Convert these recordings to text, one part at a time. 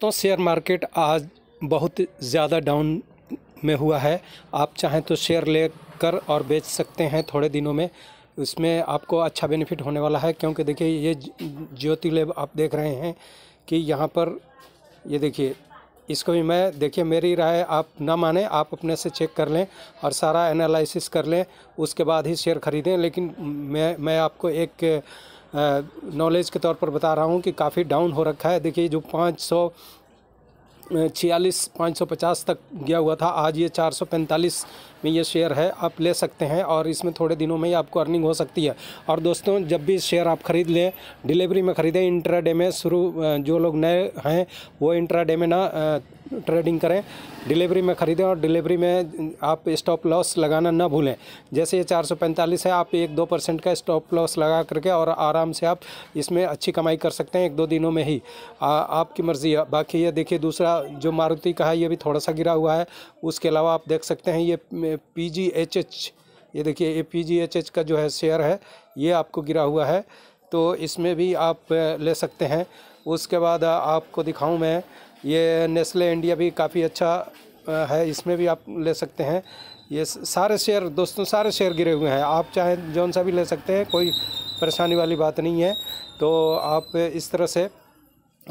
दोस्तों share market आज बहुत ज़्यादा डाउन में हुआ है आप चाहें तो शेयर ले कर और बेच सकते हैं थोड़े दिनों में उसमें आपको अच्छा बेनिफिट होने वाला है क्योंकि देखिए ये ज्योति लेब आप देख रहे हैं कि यहाँ पर ये देखिए इसको भी मैं देखिए मेरी राय आप ना माने आप अपने से चेक कर लें और सारा एनालिसिस कर लें उसके बाद ही शेयर ख़रीदें लेकिन मैं मैं आपको एक नॉलेज के तौर पर बता रहा हूँ कि काफ़ी डाउन हो रखा है देखिए जो पाँच सौ छियालीस पाँच सौ पचास तक गया हुआ था आज ये चार सौ पैंतालीस में ये शेयर है आप ले सकते हैं और इसमें थोड़े दिनों में ही आपको अर्निंग हो सकती है और दोस्तों जब भी शेयर आप ख़रीद लें डिलीवरी में ख़रीदें इंट्राडे में शुरू जो लोग नए हैं वो इंट्राडे में ना ट्रेडिंग करें डिलीवरी में ख़रीदें और डिलीवरी में आप स्टॉप लॉस लगाना ना भूलें जैसे ये 445 है आप एक दो परसेंट का स्टॉप लॉस लगा करके और आराम से आप इसमें अच्छी कमाई कर सकते हैं एक दो दिनों में ही आ, आपकी मर्ज़ी है बाकी ये देखिए दूसरा जो मारुति का है ये भी थोड़ा सा गिरा हुआ है उसके अलावा आप देख सकते हैं ये पी जी एच एच ये देखिए ये पी जी एच एच का जो है शेयर है ये आपको गिरा हुआ है तो इसमें भी आप ले सकते हैं उसके बाद आपको दिखाऊं मैं ये नेस्ले इंडिया भी काफ़ी अच्छा है इसमें भी आप ले सकते हैं ये सारे शेयर दोस्तों सारे शेयर गिरे हुए हैं आप चाहे जौन सा भी ले सकते हैं कोई परेशानी वाली बात नहीं है तो आप इस तरह से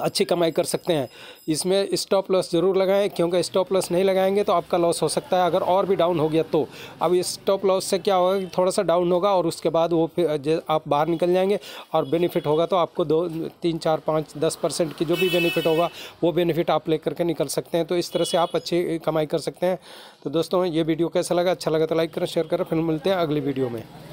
अच्छी कमाई कर सकते हैं इसमें स्टॉप लॉस ज़रूर लगाएं क्योंकि स्टॉप लॉस नहीं लगाएंगे तो आपका लॉस हो सकता है अगर और भी डाउन हो गया तो अब स्टॉप लॉस से क्या होगा कि थोड़ा सा डाउन होगा और उसके बाद वो फिर आप बाहर निकल जाएंगे और बेनिफिट होगा तो आपको दो तीन चार पाँच दस परसेंट की जो भी बेनिफिट होगा वो बेनिफिट आप ले करके निकल सकते हैं तो इस तरह से आप अच्छी कमाई कर सकते हैं तो दोस्तों ये वीडियो कैसा लगा अच्छा लगा तो लाइक करें शेयर करें फिर मिलते हैं अगली वीडियो में